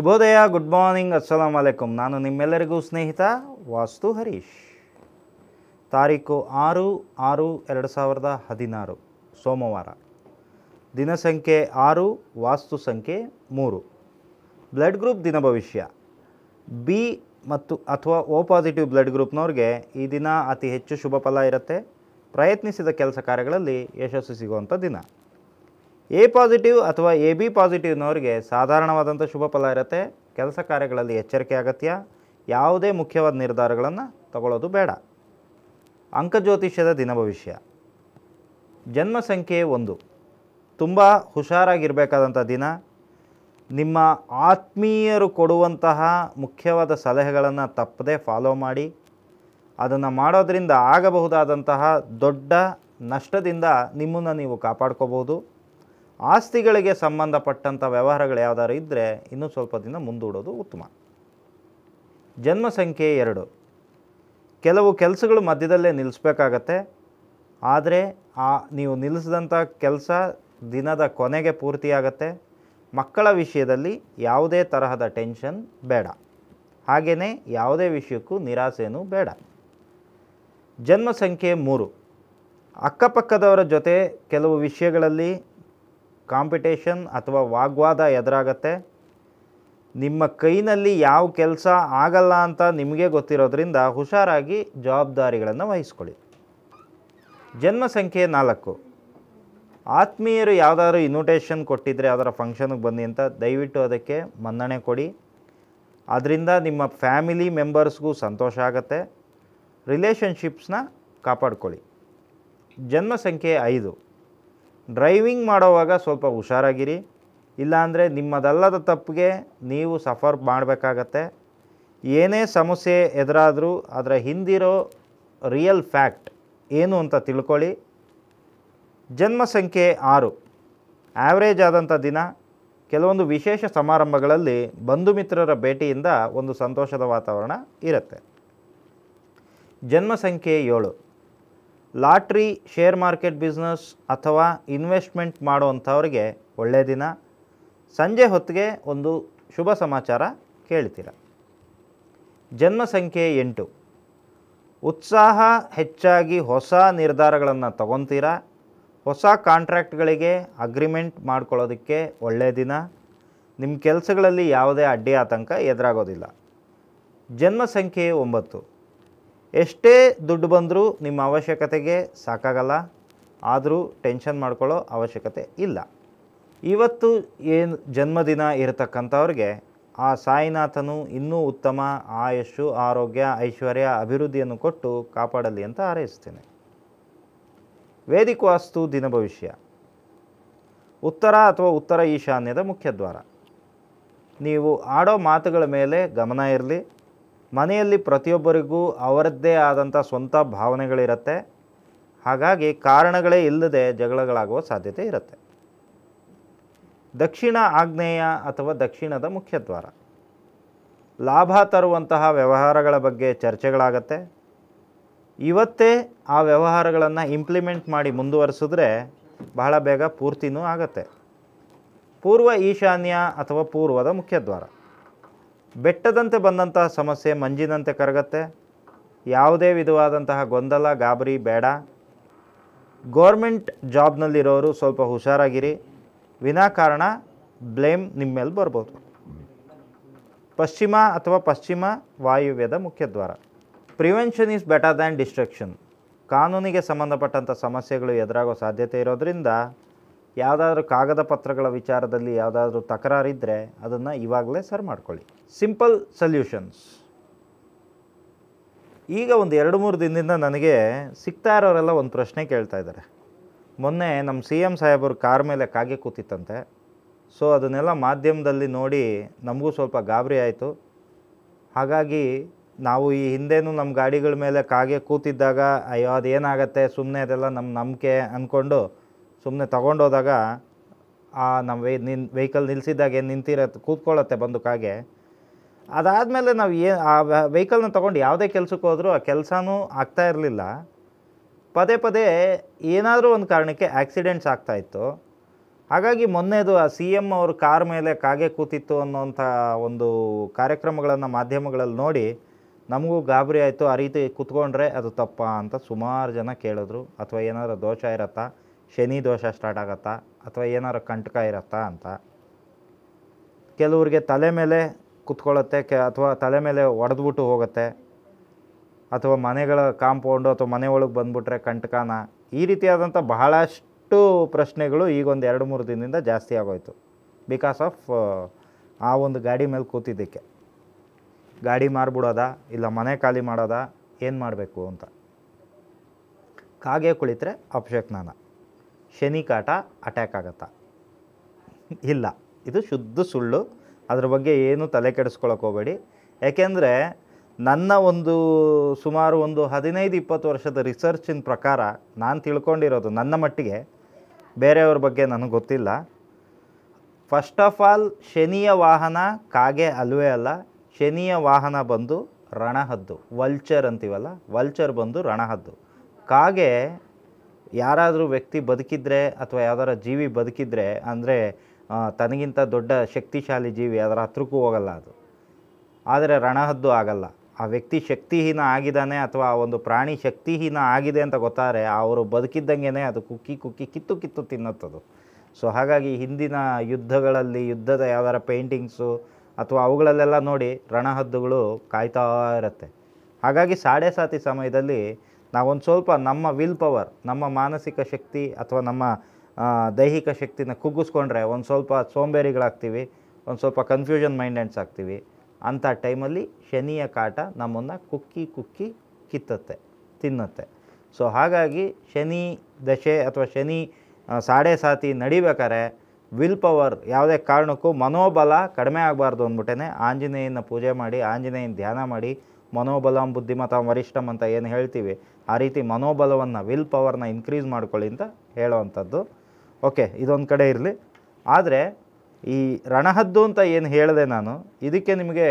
ಶುಭೋದಯ good morning ಅಸ್ಸಲಾಂ ಅಲೈಕುಮ್ ನಾನು ನಿಮ್ಮೆಲ್ಲರಿಗೂ ಸ್ನೇಹಿತ ವಾಸ್ತು ಹರೀಶ್ ತಾರೀಕು ಆರು ಆರು ಎರಡು ಸಾವಿರದ ಹದಿನಾರು ಸೋಮವಾರ ದಿನ ಆರು ವಾಸ್ತು ಸಂಖ್ಯೆ ಮೂರು ಬ್ಲಡ್ ಗ್ರೂಪ್ ದಿನ ಭವಿಷ್ಯ ಬಿ ಮತ್ತು ಅಥವಾ ಓ ಪಾಸಿಟಿವ್ ಬ್ಲಡ್ ಗ್ರೂಪ್ನವ್ರಿಗೆ ಈ ದಿನ ಅತಿ ಹೆಚ್ಚು ಶುಭ ಫಲ ಇರುತ್ತೆ ಪ್ರಯತ್ನಿಸಿದ ಕೆಲಸ ಕಾರ್ಯಗಳಲ್ಲಿ ಯಶಸ್ಸು ಸಿಗುವಂಥ ದಿನ ಎ ಪಾಸಿಟಿವ್ ಅಥವಾ ಎ ಬಿ ಪಾಸಿಟಿವ್ನವರಿಗೆ ಸಾಧಾರಣವಾದಂಥ ಶುಭ ಫಲ ಇರುತ್ತೆ ಕೆಲಸ ಕಾರ್ಯಗಳಲ್ಲಿ ಎಚ್ಚರಿಕೆ ಅಗತ್ಯ ಯಾವುದೇ ಮುಖ್ಯವಾದ ನಿರ್ಧಾರಗಳನ್ನು ತಗೊಳ್ಳೋದು ಬೇಡ ಅಂಕಜ್ಯೋತಿಷ್ಯದ ದಿನ ಭವಿಷ್ಯ ಜನ್ಮ ಸಂಖ್ಯೆ ಒಂದು ತುಂಬ ಹುಷಾರಾಗಿರಬೇಕಾದಂಥ ದಿನ ನಿಮ್ಮ ಆತ್ಮೀಯರು ಕೊಡುವಂತಹ ಮುಖ್ಯವಾದ ಸಲಹೆಗಳನ್ನು ತಪ್ಪದೆ ಫಾಲೋ ಮಾಡಿ ಅದನ್ನು ಮಾಡೋದರಿಂದ ಆಗಬಹುದಾದಂತಹ ದೊಡ್ಡ ನಷ್ಟದಿಂದ ನಿಮ್ಮನ್ನು ನೀವು ಕಾಪಾಡ್ಕೋಬೋದು ಆಸ್ತಿಗಳಿಗೆ ಸಂಬಂಧಪಟ್ಟಂಥ ವ್ಯವಹಾರಗಳು ಯಾವುದಾದ್ರು ಇದ್ದರೆ ಇನ್ನೂ ಸ್ವಲ್ಪ ದಿನ ಮುಂದೂಡೋದು ಉತ್ತಮ ಜನ್ಮ ಸಂಖ್ಯೆ ಎರಡು ಕೆಲವು ಕೆಲಸಗಳು ಮಧ್ಯದಲ್ಲೇ ನಿಲ್ಲಿಸ್ಬೇಕಾಗತ್ತೆ ಆದರೆ ಆ ನೀವು ನಿಲ್ಲಿಸಿದಂಥ ಕೆಲಸ ದಿನದ ಕೊನೆಗೆ ಪೂರ್ತಿಯಾಗತ್ತೆ ಮಕ್ಕಳ ವಿಷಯದಲ್ಲಿ ಯಾವುದೇ ತರಹದ ಟೆನ್ಷನ್ ಬೇಡ ಹಾಗೆಯೇ ಯಾವುದೇ ವಿಷಯಕ್ಕೂ ನಿರಾಸೆಯೂ ಬೇಡ ಜನ್ಮ ಸಂಖ್ಯೆ ಮೂರು ಅಕ್ಕಪಕ್ಕದವರ ಜೊತೆ ಕೆಲವು ವಿಷಯಗಳಲ್ಲಿ ಕಾಂಪಿಟೇಷನ್ ಅಥವಾ ವಾಗ್ವಾದ ಎದುರಾಗತ್ತೆ ನಿಮ್ಮ ಕೈನಲ್ಲಿ ಯಾವ ಕೆಲಸ ಆಗಲ್ಲ ಅಂತ ನಿಮಗೆ ಗೊತ್ತಿರೋದ್ರಿಂದ ಹುಷಾರಾಗಿ ಜವಾಬ್ದಾರಿಗಳನ್ನು ವಹಿಸ್ಕೊಳ್ಳಿ ಜನ್ಮ ಸಂಖ್ಯೆ ನಾಲ್ಕು ಆತ್ಮೀಯರು ಯಾವುದಾದ್ರು ಇನ್ವಿಟೇಷನ್ ಕೊಟ್ಟಿದ್ದರೆ ಅದರ ಫಂಕ್ಷನ್ಗೆ ಬನ್ನಿ ಅಂತ ದಯವಿಟ್ಟು ಅದಕ್ಕೆ ಮನ್ನಣೆ ಕೊಡಿ ಅದರಿಂದ ನಿಮ್ಮ ಫ್ಯಾಮಿಲಿ ಮೆಂಬರ್ಸ್ಗೂ ಸಂತೋಷ ಆಗತ್ತೆ ರಿಲೇಷನ್ಶಿಪ್ಸ್ನ ಕಾಪಾಡ್ಕೊಳ್ಳಿ ಜನ್ಮ ಸಂಖ್ಯೆ ಐದು ಡ್ರೈವಿಂಗ್ ಮಾಡುವಾಗ ಸ್ವಲ್ಪ ಹುಷಾರಾಗಿರಿ ಇಲ್ಲಾಂದರೆ ನಿಮ್ಮದಲ್ಲದ ತಪ್ಪಿಗೆ ನೀವು ಸಫರ್ ಮಾಡಬೇಕಾಗತ್ತೆ ಏನೇ ಸಮಸ್ಯೆ ಎದುರಾದರೂ ಅದರ ಹಿಂದಿರೋ ರಿಯಲ್ ಫ್ಯಾಕ್ಟ್ ಏನು ಅಂತ ತಿಳ್ಕೊಳ್ಳಿ ಜನ್ಮ ಸಂಖ್ಯೆ ಆರು ಆ್ಯಾವ್ರೇಜ್ ಆದಂಥ ದಿನ ಕೆಲವೊಂದು ವಿಶೇಷ ಸಮಾರಂಭಗಳಲ್ಲಿ ಬಂಧು ಮಿತ್ರರ ಭೇಟಿಯಿಂದ ಒಂದು ಸಂತೋಷದ ವಾತಾವರಣ ಇರುತ್ತೆ ಜನ್ಮ ಸಂಖ್ಯೆ ಏಳು ಲಾಟ್ರಿ ಶೇರ್ ಮಾರ್ಕೆಟ್ ಬಿಸ್ನೆಸ್ ಅಥವಾ ಇನ್ವೆಸ್ಟ್ಮೆಂಟ್ ಮಾಡುವಂಥವ್ರಿಗೆ ಒಳ್ಳೆಯ ದಿನ ಸಂಜೆ ಹೊತ್ತಿಗೆ ಒಂದು ಶುಭ ಸಮಾಚಾರ ಕೇಳ್ತೀರ ಜನ್ಮ ಎಂಟು ಉತ್ಸಾಹ ಹೆಚ್ಚಾಗಿ ಹೊಸ ನಿರ್ಧಾರಗಳನ್ನು ತಗೊತೀರಾ ಹೊಸ ಕಾಂಟ್ರ್ಯಾಕ್ಟ್ಗಳಿಗೆ ಅಗ್ರಿಮೆಂಟ್ ಮಾಡ್ಕೊಳ್ಳೋದಕ್ಕೆ ಒಳ್ಳೆಯ ದಿನ ನಿಮ್ಮ ಕೆಲಸಗಳಲ್ಲಿ ಯಾವುದೇ ಅಡ್ಡಿ ಆತಂಕ ಎದುರಾಗೋದಿಲ್ಲ ಜನ್ಮ ಸಂಖ್ಯೆ ಒಂಬತ್ತು ಎಷ್ಟೇ ದುಡ್ಡು ಬಂದರೂ ನಿಮ್ಮ ಅವಶ್ಯಕತೆಗೆ ಸಾಕಾಗಲ್ಲ ಆದರೂ ಟೆನ್ಷನ್ ಮಾಡ್ಕೊಳ್ಳೋ ಅವಶ್ಯಕತೆ ಇಲ್ಲ ಇವತ್ತು ಏನು ಜನ್ಮದಿನ ಇರತಕ್ಕಂಥವ್ರಿಗೆ ಆ ಸಾಯಿನಾಥನು ಇನ್ನೂ ಉತ್ತಮ ಆಯಸ್ಸು ಆರೋಗ್ಯ ಐಶ್ವರ್ಯ ಅಭಿವೃದ್ಧಿಯನ್ನು ಕೊಟ್ಟು ಕಾಪಾಡಲಿ ಅಂತ ಹಾರೈಸ್ತೇನೆ ವೇದಿಕ ವಾಸ್ತು ದಿನ ಭವಿಷ್ಯ ಉತ್ತರ ಅಥವಾ ಉತ್ತರ ಈಶಾನ್ಯದ ಮುಖ್ಯದ್ವಾರ ನೀವು ಆಡೋ ಮಾತುಗಳ ಮೇಲೆ ಗಮನ ಇರಲಿ ಮನೆಯಲ್ಲಿ ಪ್ರತಿಯೊಬ್ಬರಿಗೂ ಅವರದ್ದೇ ಆದಂಥ ಸ್ವಂತ ಭಾವನೆಗಳಿರತ್ತೆ ಹಾಗಾಗಿ ಕಾರಣಗಳೇ ಇಲ್ಲದೆ ಜಗಳಗಳಾಗುವ ಸಾಧ್ಯತೆ ಇರುತ್ತೆ ದಕ್ಷಿಣ ಆಗ್ನೇಯ ಅಥವಾ ದಕ್ಷಿಣದ ಮುಖ್ಯದ್ವಾರ ಲಾಭ ತರುವಂತಹ ವ್ಯವಹಾರಗಳ ಬಗ್ಗೆ ಚರ್ಚೆಗಳಾಗತ್ತೆ ಇವತ್ತೇ ಆ ವ್ಯವಹಾರಗಳನ್ನು ಇಂಪ್ಲಿಮೆಂಟ್ ಮಾಡಿ ಮುಂದುವರಿಸಿದ್ರೆ ಬಹಳ ಬೇಗ ಪೂರ್ತಿನೂ ಆಗತ್ತೆ ಪೂರ್ವ ಈಶಾನ್ಯ ಅಥವಾ ಪೂರ್ವದ ಮುಖ್ಯದ್ವಾರ ಬೆಟ್ಟದಂತೆ ಬಂದಂತಹ ಸಮಸ್ಯೆ ಮಂಜಿನಂತೆ ಕರಗತ್ತೆ ಯಾವುದೇ ವಿಧವಾದಂತಹ ಗೊಂದಲ ಗಾಬರಿ ಬೇಡ ಗೋರ್ಮೆಂಟ್ ಜಾಬ್ನಲ್ಲಿರೋರು ಸ್ವಲ್ಪ ಹುಷಾರಾಗಿರಿ ವಿನಾಕಾರಣ ಬ್ಲೇಮ್ ನಿಮ್ಮ ಮೇಲೆ ಬರ್ಬೋದು ಪಶ್ಚಿಮ ಅಥವಾ ಪಶ್ಚಿಮ ವಾಯುವ್ಯದ ಮುಖ್ಯದ್ವಾರ prevention is better than destruction ಕಾನೂನಿಗೆ ಸಂಬಂಧಪಟ್ಟಂಥ ಸಮಸ್ಯೆಗಳು ಎದುರಾಗೋ ಸಾಧ್ಯತೆ ಇರೋದರಿಂದ ಯಾವುದಾದ್ರೂ ಕಾಗದ ಪತ್ರಗಳ ವಿಚಾರದಲ್ಲಿ ಯಾವುದಾದ್ರೂ ತಕರಾರಿದ್ದರೆ ಅದನ್ನು ಇವಾಗಲೇ ಸರ್ ಮಾಡ್ಕೊಳ್ಳಿ ಸಿಂಪಲ್ ಸೊಲ್ಯೂಷನ್ಸ್ ಈಗ ಒಂದು ಎರಡು ಮೂರು ದಿನದಿಂದ ನನಗೆ ಸಿಗ್ತಾ ಇರೋರೆಲ್ಲ ಒಂದು ಪ್ರಶ್ನೆ ಕೇಳ್ತಾ ಇದ್ದಾರೆ ಮೊನ್ನೆ ನಮ್ಮ ಸಿ ಎಮ್ ಸಾಹೇಬರು ಕಾರ್ ಮೇಲೆ ಕಾಗೆ ಕೂತಿತ್ತಂತೆ ಸೊ ಅದನ್ನೆಲ್ಲ ಮಾಧ್ಯಮದಲ್ಲಿ ನೋಡಿ ನಮಗೂ ಸ್ವಲ್ಪ ಗಾಬರಿ ಆಯಿತು ಹಾಗಾಗಿ ನಾವು ಈ ಹಿಂದೆನೂ ನಮ್ಮ ಗಾಡಿಗಳ ಮೇಲೆ ಕಾಗೆ ಕೂತಿದ್ದಾಗ ಅಯ್ಯೋ ಅದೇನಾಗತ್ತೆ ಸುಮ್ಮನೆ ಅದೆಲ್ಲ ನಮ್ಮ ನಂಬಿಕೆ ಅಂದ್ಕೊಂಡು ಸುಮ್ಮನೆ ತಗೊಂಡೋದಾಗ ಆ ನಮ್ಮ ವೆಹಿಕಲ್ ನಿಲ್ಲಿಸಿದ್ದಾಗ ಏನು ನಿಂತಿರತ್ತೆ ಕೂತ್ಕೊಳ್ಳತ್ತೆ ಬಂದು ಕಾಗೆ ಅದಾದಮೇಲೆ ನಾವು ಏನು ಆ ವೆಹಿಕಲ್ನ ತೊಗೊಂಡು ಯಾವುದೇ ಕೆಲಸಕ್ಕೆ ಹೋದರೂ ಆ ಕೆಲಸನೂ ಆಗ್ತಾ ಇರಲಿಲ್ಲ ಪದೇ ಪದೇ ಏನಾದರೂ ಒಂದು ಕಾರಣಕ್ಕೆ ಆ್ಯಕ್ಸಿಡೆಂಟ್ಸ್ ಆಗ್ತಾಯಿತ್ತು ಹಾಗಾಗಿ ಮೊನ್ನೆದು ಆ ಸಿ ಎಮ್ ಅವರು ಕಾರ್ ಮೇಲೆ ಕಾಗೆ ಕೂತಿತ್ತು ಅನ್ನೋಂಥ ಒಂದು ಕಾರ್ಯಕ್ರಮಗಳನ್ನು ಮಾಧ್ಯಮಗಳಲ್ಲಿ ನೋಡಿ ನಮಗೂ ಗಾಬರಿ ಆಯಿತು ಆ ರೀತಿ ಕೂತ್ಕೊಂಡ್ರೆ ಅದು ತಪ್ಪಾ ಅಂತ ಸುಮಾರು ಜನ ಕೇಳಿದ್ರು ಅಥವಾ ಏನಾದ್ರು ದೋಷ ಇರತ್ತಾ ಶನಿ ದೋಷ ಸ್ಟಾರ್ಟ್ ಆಗತ್ತಾ ಅಥವಾ ಏನಾದ್ರು ಕಂಟಕ ಇರತ್ತಾ ಅಂತ ಕೆಲವ್ರಿಗೆ ತಲೆ ಮೇಲೆ ಕುತ್ಕೊಳ್ಳುತ್ತೆ ಕೆ ಅಥವಾ ತಲೆ ಮೇಲೆ ಒಡೆದ್ಬಿಟ್ಟು ಹೋಗುತ್ತೆ ಅಥವಾ ಮನೆಗಳ ಕಾಂಪೌಂಡು ಅಥವಾ ಮನೆ ಒಳಗೆ ಬಂದುಬಿಟ್ರೆ ಕಂಟಕಾನ ಈ ರೀತಿಯಾದಂಥ ಬಹಳಷ್ಟು ಪ್ರಶ್ನೆಗಳು ಈಗೊಂದು ಎರಡು ಮೂರು ದಿನದಿಂದ ಜಾಸ್ತಿ ಆಗೋಯಿತು ಬಿಕಾಸ್ ಆಫ್ ಆ ಒಂದು ಗಾಡಿ ಮೇಲೆ ಕೂತಿದ್ದಕ್ಕೆ ಗಾಡಿ ಮಾರಿಬಿಡೋದಾ ಇಲ್ಲ ಮನೆ ಖಾಲಿ ಮಾಡೋದಾ ಏನು ಮಾಡಬೇಕು ಅಂತ ಕಾಗೆ ಕುಳಿತರೆ ಅಪಶಕ್ನಾನ ಶನಿ ಕಾಟ ಅಟ್ಯಾಕ್ ಆಗತ್ತಾ ಇಲ್ಲ ಇದು ಶುದ್ಧ ಸುಳ್ಳು ಅದ್ರ ಬಗ್ಗೆ ಏನು ತಲೆ ಕೆಡಿಸ್ಕೊಳಕ್ಕೆ ಹೋಗಬೇಡಿ ಯಾಕೆಂದರೆ ನನ್ನ ಒಂದು ಸುಮಾರು ಒಂದು ಹದಿನೈದು ಇಪ್ಪತ್ತು ವರ್ಷದ ರಿಸರ್ಚಿನ ಪ್ರಕಾರ ನಾನು ತಿಳ್ಕೊಂಡಿರೋದು ನನ್ನ ಮಟ್ಟಿಗೆ ಬೇರೆಯವ್ರ ಬಗ್ಗೆ ನನಗೆ ಗೊತ್ತಿಲ್ಲ ಫಸ್ಟ್ ಆಫ್ ಆಲ್ ಶನಿಯ ವಾಹನ ಕಾಗೆ ಅಲ್ವೇ ಅಲ್ಲ ಶನಿಯ ವಾಹನ ಬಂದು ರಣಹದ್ದು ವಲ್ಚರ್ ಅಂತೀವಲ್ಲ ವಲ್ಚರ್ ಬಂದು ರಣಹದ್ದು ಕಾಗೆ ಯಾರಾದರೂ ವ್ಯಕ್ತಿ ಬದುಕಿದ್ರೆ ಅಥವಾ ಯಾವ್ದಾರ ಜೀವಿ ಬದುಕಿದ್ರೆ ಅಂದರೆ ತನಗಿಂತ ದೊಡ್ಡ ಶಕ್ತಿಶಾಲಿ ಜೀವಿ ಅದರ ಹತ್ರಕ್ಕೂ ಹೋಗಲ್ಲ ಅದು ಆದರೆ ರಣಹದ್ದು ಆಗಲ್ಲ ಆ ವ್ಯಕ್ತಿ ಶಕ್ತಿಹೀನ ಆಗಿದ್ದಾನೆ ಅಥವಾ ಆ ಒಂದು ಪ್ರಾಣಿ ಶಕ್ತಿಹೀನ ಆಗಿದೆ ಅಂತ ಗೊತ್ತಾದರೆ ಅವರು ಬದುಕಿದ್ದಂಗೆ ಅದು ಕುಕ್ಕಿ ಕುಕ್ಕಿ ಕಿತ್ತು ಕಿತ್ತು ತಿನ್ನುತ್ತದು ಸೊ ಹಾಗಾಗಿ ಹಿಂದಿನ ಯುದ್ಧಗಳಲ್ಲಿ ಯುದ್ಧದ ಯಾವ್ದಾರ ಪೇಂಟಿಂಗ್ಸು ಅಥವಾ ಅವುಗಳಲ್ಲೆಲ್ಲ ನೋಡಿ ರಣಹದ್ದುಗಳು ಕಾಯ್ತಾ ಇರುತ್ತೆ ಹಾಗಾಗಿ ಸಾಡೆ ಸಾತಿ ಸಮಯದಲ್ಲಿ ನಾವೊಂದು ಸ್ವಲ್ಪ ನಮ್ಮ ವಿಲ್ ಪವರ್ ನಮ್ಮ ಮಾನಸಿಕ ಶಕ್ತಿ ಅಥವಾ ನಮ್ಮ ದೈಹಿಕ ಶಕ್ತಿನ ಕುಗ್ಗಿಸ್ಕೊಂಡ್ರೆ ಒಂದು ಸ್ವಲ್ಪ ಸೋಂಬೇರಿಗಳಾಗ್ತೀವಿ ಒಂದು ಸ್ವಲ್ಪ ಕನ್ಫ್ಯೂಷನ್ ಮೈಂಡೆಂಟ್ಸ್ ಆಗ್ತೀವಿ ಅಂಥ ಟೈಮಲ್ಲಿ ಶನಿಯ ಕಾಟ ನಮ್ಮನ್ನು ಕುಕ್ಕಿ ಕುಕ್ಕಿ ಕಿತ್ತತ್ತೆ ತಿನ್ನತ್ತೆ ಸೊ ಹಾಗಾಗಿ ಶನಿ ದಶೆ ಅಥವಾ ಶನಿ ಸಾಡೆ ಸಾತಿ ನಡಿಬೇಕಾದ್ರೆ ವಿಲ್ ಪವರ್ ಯಾವುದೇ ಕಾರಣಕ್ಕೂ ಮನೋಬಲ ಕಡಿಮೆ ಆಗಬಾರ್ದು ಅಂದ್ಬಿಟ್ಟೇ ಆಂಜನೇಯನ ಪೂಜೆ ಮಾಡಿ ಆಂಜನೇಯನ ಧ್ಯಾನ ಮಾಡಿ ಮನೋಬಲಂ ಬುದ್ಧಿಮತ ವರಿಷ್ಠಮ್ ಅಂತ ಏನು ಹೇಳ್ತೀವಿ ಆ ರೀತಿ ಮನೋಬಲವನ್ನು ವಿಲ್ ಪವರ್ನ ಇನ್ಕ್ರೀಸ್ ಮಾಡ್ಕೊಳ್ಳಿ ಅಂತ ಹೇಳೋವಂಥದ್ದು ಓಕೆ ಇದೊಂದು ಕಡೆ ಇರಲಿ ಆದರೆ ಈ ರಣಹದ್ದು ಅಂತ ಏನು ಹೇಳಿದೆ ನಾನು ಇದಕ್ಕೆ ನಿಮಗೆ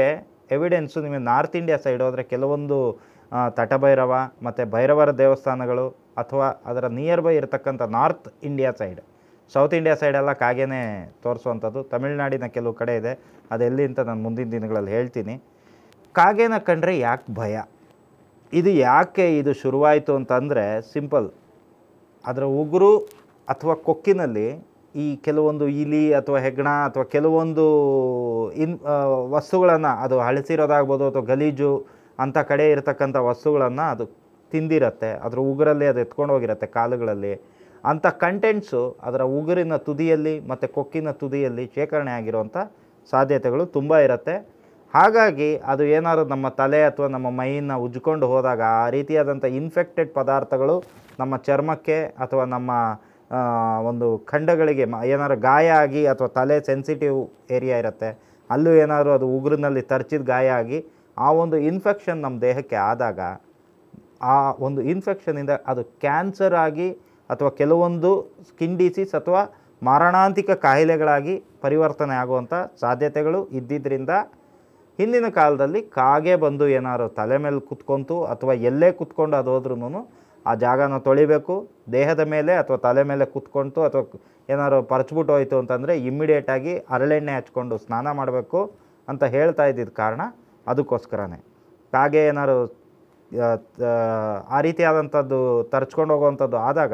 ಎವಿಡೆನ್ಸು ನಿಮಗೆ ನಾರ್ತ್ ಇಂಡಿಯಾ ಸೈಡು ಅಂದರೆ ಕೆಲವೊಂದು ತಟಭೈರವ ಮತ್ತು ಭೈರವರ ದೇವಸ್ಥಾನಗಳು ಅಥವಾ ಅದರ ನಿಯರ್ ಬೈ ಇರತಕ್ಕಂಥ north India side south India ಸೈಡೆಲ್ಲ ಕಾಗೇನೆ ತೋರಿಸುವಂಥದ್ದು ತಮಿಳ್ನಾಡಿನ ಕೆಲವು ಕಡೆ ಇದೆ ಅದೆಲ್ಲಿ ಅಂತ ನಾನು ಮುಂದಿನ ದಿನಗಳಲ್ಲಿ ಹೇಳ್ತೀನಿ ಕಾಗೇನ ಕಂಡ್ರೆ ಯಾಕೆ ಭಯ ಇದು ಯಾಕೆ ಇದು ಶುರುವಾಯಿತು ಅಂತಂದರೆ ಸಿಂಪಲ್ ಅದರ ಉಗುರು ಅಥವಾ ಕೊಕ್ಕಿನಲ್ಲಿ ಈ ಕೆಲವೊಂದು ಇಲಿ ಅಥವಾ ಹೆಗ್ಣ ಅಥವಾ ಕೆಲವೊಂದು ಇನ್ ವಸ್ತುಗಳನ್ನು ಅದು ಅಳಿಸಿರೋದಾಗ್ಬೋದು ಅಥವಾ ಗಲೀಜು ಅಂಥ ಕಡೆ ಇರತಕ್ಕಂಥ ವಸ್ತುಗಳನ್ನು ಅದು ತಿಂದಿರತ್ತೆ ಅದರ ಉಗುರಲ್ಲಿ ಅದು ಎತ್ಕೊಂಡು ಹೋಗಿರತ್ತೆ ಕಾಲುಗಳಲ್ಲಿ ಅಂಥ ಕಂಟೆಂಟ್ಸು ಅದರ ಉಗುರಿನ ತುದಿಯಲ್ಲಿ ಮತ್ತು ಕೊಕ್ಕಿನ ತುದಿಯಲ್ಲಿ ಶೇಖರಣೆ ಆಗಿರುವಂಥ ಸಾಧ್ಯತೆಗಳು ತುಂಬ ಇರುತ್ತೆ ಹಾಗಾಗಿ ಅದು ಏನಾದರೂ ನಮ್ಮ ತಲೆ ಅಥವಾ ನಮ್ಮ ಮೈಯನ್ನು ಉಜ್ಕೊಂಡು ಹೋದಾಗ ಆ ರೀತಿಯಾದಂಥ ಇನ್ಫೆಕ್ಟೆಡ್ ಪದಾರ್ಥಗಳು ನಮ್ಮ ಚರ್ಮಕ್ಕೆ ಅಥವಾ ನಮ್ಮ ಒಂದು ಖಂಡಗಳಿಗೆ ಮ ಏನಾದ್ರು ಗಾಯ ಆಗಿ ಅಥವಾ ತಲೆ ಸೆನ್ಸಿಟಿವ್ ಏರಿಯಾ ಇರುತ್ತೆ ಅಲ್ಲೂ ಏನಾದರೂ ಅದು ಉಗುರಿನಲ್ಲಿ ತರ್ಚಿದ ಗಾಯ ಆಗಿ ಆ ಒಂದು ಇನ್ಫೆಕ್ಷನ್ ನಮ್ಮ ದೇಹಕ್ಕೆ ಆದಾಗ ಆ ಒಂದು ಇನ್ಫೆಕ್ಷನಿಂದ ಅದು ಕ್ಯಾನ್ಸರ್ ಆಗಿ ಅಥವಾ ಕೆಲವೊಂದು ಸ್ಕಿನ್ ಡಿಸೀಸ್ ಅಥವಾ ಮಾರಣಾಂತಿಕ ಕಾಯಿಲೆಗಳಾಗಿ ಪರಿವರ್ತನೆ ಆಗುವಂಥ ಸಾಧ್ಯತೆಗಳು ಇದ್ದಿದ್ದರಿಂದ ಹಿಂದಿನ ಕಾಲದಲ್ಲಿ ಕಾಗೆ ಬಂದು ಏನಾದರೂ ತಲೆ ಮೇಲೆ ಕುತ್ಕೊಂತು ಅಥವಾ ಎಲ್ಲೇ ಕುತ್ಕೊಂಡು ಅದು ಹೋದ್ರೂ ಆ ಜಾಗನ ತೊಳಿಬೇಕು ದೇಹದ ಮೇಲೆ ಅಥವಾ ತಲೆ ಮೇಲೆ ಕುತ್ಕೊಂತು ಅಥವಾ ಏನಾದ್ರು ಪರಚ್ಬಿಟ್ಟು ಹೋಯಿತು ಅಂತಂದರೆ ಇಮ್ಮಿಡಿಯೇಟಾಗಿ ಹರಳೆಣ್ಣೆ ಹಚ್ಕೊಂಡು ಸ್ನಾನ ಮಾಡಬೇಕು ಅಂತ ಹೇಳ್ತಾ ಇದ್ದಿದ್ದ ಕಾರಣ ಅದಕ್ಕೋಸ್ಕರನೇ ಹಾಗೆ ಏನಾದ್ರು ಆ ರೀತಿಯಾದಂಥದ್ದು ತರ್ಚ್ಕೊಂಡು ಹೋಗುವಂಥದ್ದು ಆದಾಗ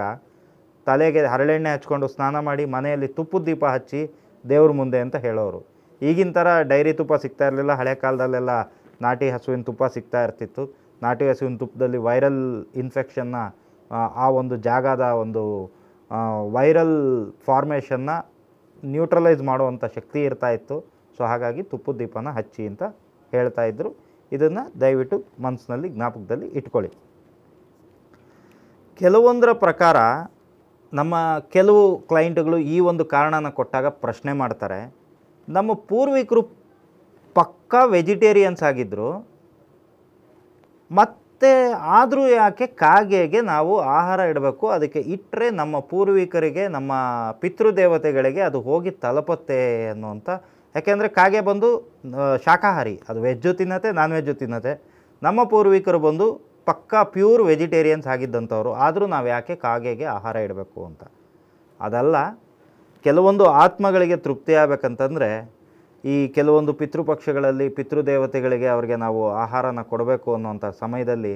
ತಲೆಗೆ ಹರಳೆಣ್ಣೆ ಹಚ್ಕೊಂಡು ಸ್ನಾನ ಮಾಡಿ ಮನೆಯಲ್ಲಿ ತುಪ್ಪದ ದೀಪ ಹಚ್ಚಿ ದೇವ್ರ ಮುಂದೆ ಅಂತ ಹೇಳೋರು ಈಗಿನ ಥರ ಡೈರಿ ತುಪ್ಪ ಸಿಗ್ತಾ ಇರಲಿಲ್ಲ ಹಳೆ ಕಾಲದಲ್ಲೆಲ್ಲ ನಾಟಿ ಹಸುವಿನ ತುಪ್ಪ ಸಿಗ್ತಾ ಇರ್ತಿತ್ತು ನಾಟಿ ಹಸುವಿನ ತುಪ್ಪದಲ್ಲಿ ವೈರಲ್ ಇನ್ಫೆಕ್ಷನ್ನ ಆ ಒಂದು ಜಾಗದ ಒಂದು ವೈರಲ್ ಫಾರ್ಮೇಷನ್ನ ನ್ಯೂಟ್ರಲೈಸ್ ಮಾಡುವಂಥ ಶಕ್ತಿ ಇರ್ತಾ ಇತ್ತು ಸೊ ಹಾಗಾಗಿ ತುಪ್ಪದ ದೀಪನ ಹಚ್ಚಿ ಅಂತ ಹೇಳ್ತಾ ಇದ್ದರು ಇದನ್ನು ದಯವಿಟ್ಟು ಮನಸ್ಸಿನಲ್ಲಿ ಜ್ಞಾಪಕದಲ್ಲಿ ಇಟ್ಕೊಳ್ಳಿ ಕೆಲವೊಂದರ ಪ್ರಕಾರ ನಮ್ಮ ಕೆಲವು ಕ್ಲೈಂಟ್ಗಳು ಈ ಒಂದು ಕಾರಣನ ಕೊಟ್ಟಾಗ ಪ್ರಶ್ನೆ ಮಾಡ್ತಾರೆ ನಮ್ಮ ಪೂರ್ವಿಕರು ಪಕ್ಕಾ ವೆಜಿಟೇರಿಯನ್ಸ್ ಆಗಿದ್ದರು ಮತ್ತು ಆದರೂ ಯಾಕೆ ಕಾಗೆಗೆ ನಾವು ಆಹಾರ ಇಡಬೇಕು ಅದಕ್ಕೆ ಇಟ್ಟರೆ ನಮ್ಮ ಪೂರ್ವಿಕರಿಗೆ ನಮ್ಮ ಪಿತೃದೇವತೆಗಳಿಗೆ ಅದು ಹೋಗಿ ತಲುಪತ್ತೆ ಅನ್ನುವಂಥ ಯಾಕೆಂದರೆ ಕಾಗೆ ಬಂದು ಶಾಖಾಹಾರಿ ಅದು ವೆಜ್ಜು ತಿನ್ನತ್ತೆ ನಾನ್ ವೆಜ್ಜು ತಿನ್ನತ್ತೆ ನಮ್ಮ ಪೂರ್ವಿಕರು ಬಂದು ಪಕ್ಕಾ ಪ್ಯೂರ್ ವೆಜಿಟೇರಿಯನ್ಸ್ ಆಗಿದ್ದಂಥವ್ರು ಆದರೂ ನಾವು ಯಾಕೆ ಕಾಗೆಗೆ ಆಹಾರ ಇಡಬೇಕು ಅಂತ ಅದಲ್ಲ ಕೆಲವೊಂದು ಆತ್ಮಗಳಿಗೆ ತೃಪ್ತಿ ಆಗಬೇಕಂತಂದರೆ ಈ ಕೆಲವೊಂದು ಪಿತೃಪಕ್ಷಗಳಲ್ಲಿ ಪಿತೃದೇವತೆಗಳಿಗೆ ಅವರಿಗೆ ನಾವು ಆಹಾರನ ಕೊಡಬೇಕು ಅನ್ನುವಂಥ ಸಮಯದಲ್ಲಿ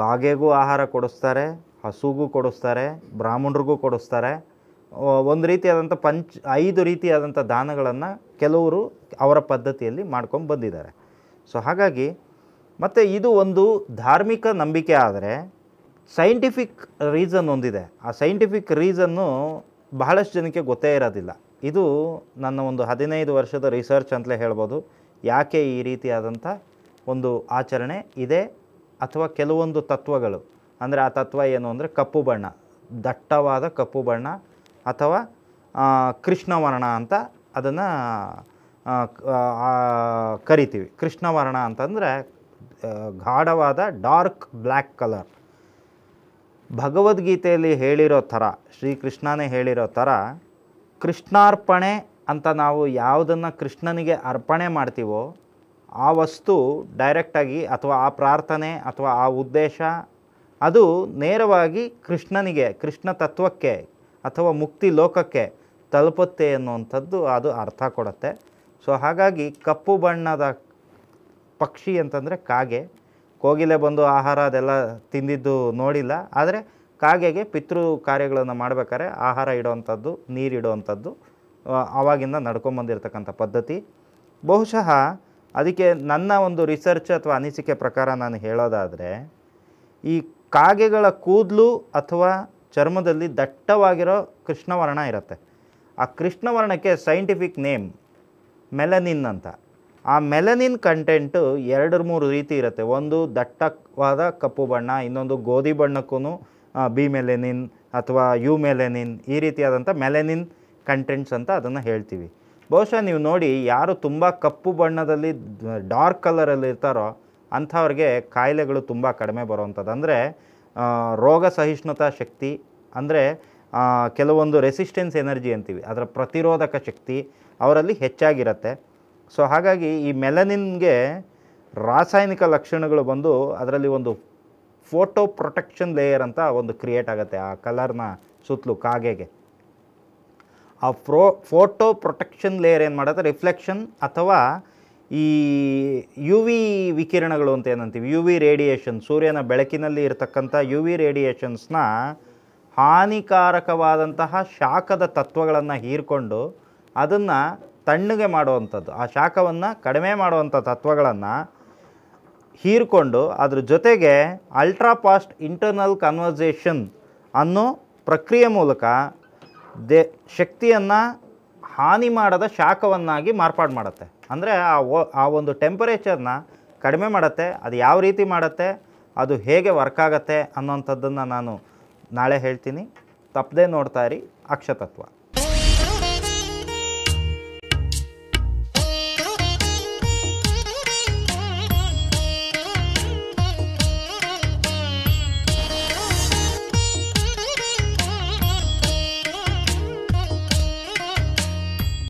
ಕಾಗೆಗೂ ಆಹಾರ ಕೊಡಿಸ್ತಾರೆ ಹಸುಗೂ ಕೊಡಿಸ್ತಾರೆ ಬ್ರಾಹ್ಮಣರಿಗೂ ಕೊಡಿಸ್ತಾರೆ ಒಂದು ರೀತಿಯಾದಂಥ ಪಂಚ್ ಐದು ರೀತಿಯಾದಂಥ ದಾನಗಳನ್ನು ಕೆಲವರು ಅವರ ಪದ್ಧತಿಯಲ್ಲಿ ಮಾಡ್ಕೊಂಡು ಬಂದಿದ್ದಾರೆ ಸೊ ಹಾಗಾಗಿ ಮತ್ತು ಇದು ಒಂದು ಧಾರ್ಮಿಕ ನಂಬಿಕೆ ಆದರೆ ಸೈಂಟಿಫಿಕ್ ರೀಸನ್ ಒಂದಿದೆ ಆ ಸೈಂಟಿಫಿಕ್ ರೀಸನ್ನು ಬಹಳಷ್ಟು ಜನಕ್ಕೆ ಗೊತ್ತೇ ಇರೋದಿಲ್ಲ ಇದು ನನ್ನ ಒಂದು ಹದಿನೈದು ವರ್ಷದ ರಿಸರ್ಚ್ ಅಂತಲೇ ಹೇಳ್ಬೋದು ಯಾಕೆ ಈ ರೀತಿಯಾದಂಥ ಒಂದು ಆಚರಣೆ ಇದೆ ಅಥವಾ ಕೆಲವೊಂದು ತತ್ವಗಳು ಅಂದರೆ ಆ ತತ್ವ ಏನು ಅಂದರೆ ಕಪ್ಪು ಬಣ್ಣ ದಟ್ಟವಾದ ಕಪ್ಪು ಬಣ್ಣ ಅಥವಾ ಕೃಷ್ಣವರ್ಣ ಅಂತ ಅದನ್ನು ಕರಿತೀವಿ ಕೃಷ್ಣವರ್ಣ ಅಂತಂದರೆ ಗಾಢವಾದ ಡಾರ್ಕ್ ಬ್ಲ್ಯಾಕ್ ಕಲರ್ ಭಗವದ್ಗೀತೆಯಲ್ಲಿ ಹೇಳಿರೋ ಥರ ಶ್ರೀಕೃಷ್ಣನೇ ಹೇಳಿರೋ ಥರ ಕೃಷ್ಣಾರ್ಪಣೆ ಅಂತ ನಾವು ಯಾವುದನ್ನು ಕೃಷ್ಣನಿಗೆ ಅರ್ಪಣೆ ಮಾಡ್ತೀವೋ ಆ ವಸ್ತು ಡೈರೆಕ್ಟಾಗಿ ಅಥವಾ ಆ ಪ್ರಾರ್ಥನೆ ಅಥವಾ ಆ ಉದ್ದೇಶ ಅದು ನೇರವಾಗಿ ಕೃಷ್ಣನಿಗೆ ಕೃಷ್ಣ ತತ್ವಕ್ಕೆ ಅಥವಾ ಮುಕ್ತಿ ಲೋಕಕ್ಕೆ ತಲುಪುತ್ತೆ ಅನ್ನುವಂಥದ್ದು ಅದು ಅರ್ಥ ಕೊಡುತ್ತೆ ಸೊ ಹಾಗಾಗಿ ಕಪ್ಪು ಬಣ್ಣದ ಪಕ್ಷಿ ಅಂತಂದರೆ ಕಾಗೆ ಕೋಗಿಲೆ ಬಂದು ಆಹಾರ ಅದೆಲ್ಲ ತಿಂದಿದ್ದು ನೋಡಿಲ್ಲ ಆದರೆ ಕಾಗೆಗೆ ಪಿತೃ ಕಾರ್ಯಗಳನ್ನು ಮಾಡಬೇಕಾದ್ರೆ ಆಹಾರ ಇಡೋವಂಥದ್ದು ನೀರು ಇಡೋವಂಥದ್ದು ಆವಾಗಿಂದ ನಡ್ಕೊಂಬಂದಿರತಕ್ಕಂಥ ಪದ್ಧತಿ ಬಹುಶಃ ಅದಕ್ಕೆ ನನ್ನ ಒಂದು ರಿಸರ್ಚ್ ಅಥವಾ ಅನಿಸಿಕೆ ಪ್ರಕಾರ ನಾನು ಹೇಳೋದಾದರೆ ಈ ಕಾಗೆಗಳ ಕೂದಲು ಅಥವಾ ಚರ್ಮದಲ್ಲಿ ದಟ್ಟವಾಗಿರೋ ಕೃಷ್ಣವರ್ಣ ಇರುತ್ತೆ ಆ ಕೃಷ್ಣವರ್ಣಕ್ಕೆ ಸೈಂಟಿಫಿಕ್ ನೇಮ್ ಮೆಲನಿನ್ ಅಂತ ಆ ಮೆಲನಿನ್ ಕಂಟೆಂಟು ಎರಡು ಮೂರು ರೀತಿ ಇರುತ್ತೆ ಒಂದು ದಟ್ಟವಾದ ಕಪ್ಪು ಬಣ್ಣ ಇನ್ನೊಂದು ಗೋಧಿ ಬಣ್ಣಕ್ಕೂ ಬಿ ಮೆಲೆನಿನ್ ಅಥವಾ ಯು ಮೆಲೆನಿನ್ ಈ ರೀತಿಯಾದಂಥ ಮೆಲೆನಿನ್ ಕಂಟೆಂಟ್ಸ್ ಅಂತ ಅದನ್ನು ಹೇಳ್ತೀವಿ ಬಹುಶಃ ನೀವು ನೋಡಿ ಯಾರು ತುಂಬ ಕಪ್ಪು ಬಣ್ಣದಲ್ಲಿ ಡಾರ್ಕ್ ಕಲರಲ್ಲಿ ಇರ್ತಾರೋ ಅಂಥವ್ರಿಗೆ ಕಾಯಿಲೆಗಳು ತುಂಬ ಕಡಿಮೆ ಬರುವಂಥದ್ದು ಅಂದರೆ ರೋಗ ಸಹಿಷ್ಣುತಾ ಶಕ್ತಿ ಅಂದರೆ ಕೆಲವೊಂದು ರೆಸಿಸ್ಟೆನ್ಸ್ ಎನರ್ಜಿ ಅಂತೀವಿ ಅದರ ಪ್ರತಿರೋಧಕ ಶಕ್ತಿ ಅವರಲ್ಲಿ ಹೆಚ್ಚಾಗಿರುತ್ತೆ ಸೊ ಹಾಗಾಗಿ ಈ ಮೆಲನಿನ್ಗೆ ರಾಸಾಯನಿಕ ಲಕ್ಷಣಗಳು ಬಂದು ಅದರಲ್ಲಿ ಒಂದು ಫೋಟೋ ಪ್ರೊಟೆಕ್ಷನ್ ಲೇಯರ್ ಅಂತ ಒಂದು ಕ್ರಿಯೇಟ್ ಆಗುತ್ತೆ ಆ ಕಲರ್ನ ಸುತ್ತಲೂ ಕಾಗೆಗೆ ಆ ಫ್ರೋ ಫೋಟೋ ಪ್ರೊಟೆಕ್ಷನ್ ಲೇಯರ್ ಏನು ಮಾಡುತ್ತೆ ರಿಫ್ಲೆಕ್ಷನ್ ಅಥವಾ ಈ ಯು ವಿ ವಿಕಿರಣಗಳು ಅಂತ ಏನಂತೀವಿ ಯು ವಿ ರೇಡಿಯೇಷನ್ ಸೂರ್ಯನ ಬೆಳಕಿನಲ್ಲಿ ಇರತಕ್ಕಂಥ ಯು ವಿ ರೇಡಿಯೇಷನ್ಸ್ನ ಹಾನಿಕಾರಕವಾದಂತಹ ಶಾಖದ ತತ್ವಗಳನ್ನು ಹೀರಿಕೊಂಡು ಅದನ್ನು ತಣ್ಣಗೆ ಮಾಡುವಂಥದ್ದು ಆ ಶಾಖವನ್ನು ಕಡಿಮೆ ಮಾಡುವಂಥ ತತ್ವಗಳನ್ನು ಹೀರಿಕೊಂಡು ಅದ್ರ ಜೊತೆಗೆ ಅಲ್ಟ್ರಾ ಫಾಸ್ಟ್ ಇಂಟರ್ನಲ್ ಕನ್ವರ್ಸೇಷನ್ ಅನ್ನೋ ಪ್ರಕ್ರಿಯೆ ಮೂಲಕ ದೇ ಶಕ್ತಿಯನ್ನು ಹಾನಿ ಮಾಡದ ಶಾಖವನ್ನಾಗಿ ಮಾರ್ಪಾಡು ಮಾಡುತ್ತೆ ಅಂದರೆ ಆ ಆ ಒಂದು ಟೆಂಪರೇಚರ್ನ ಕಡಿಮೆ ಮಾಡುತ್ತೆ ಅದು ಯಾವ ರೀತಿ ಮಾಡುತ್ತೆ ಅದು ಹೇಗೆ ವರ್ಕ್ ಆಗುತ್ತೆ ಅನ್ನೋಂಥದ್ದನ್ನು ನಾನು ನಾಳೆ ಹೇಳ್ತೀನಿ ತಪ್ಪದೇ ನೋಡ್ತಾ ಇರಿ ಅಕ್ಷತತ್ವ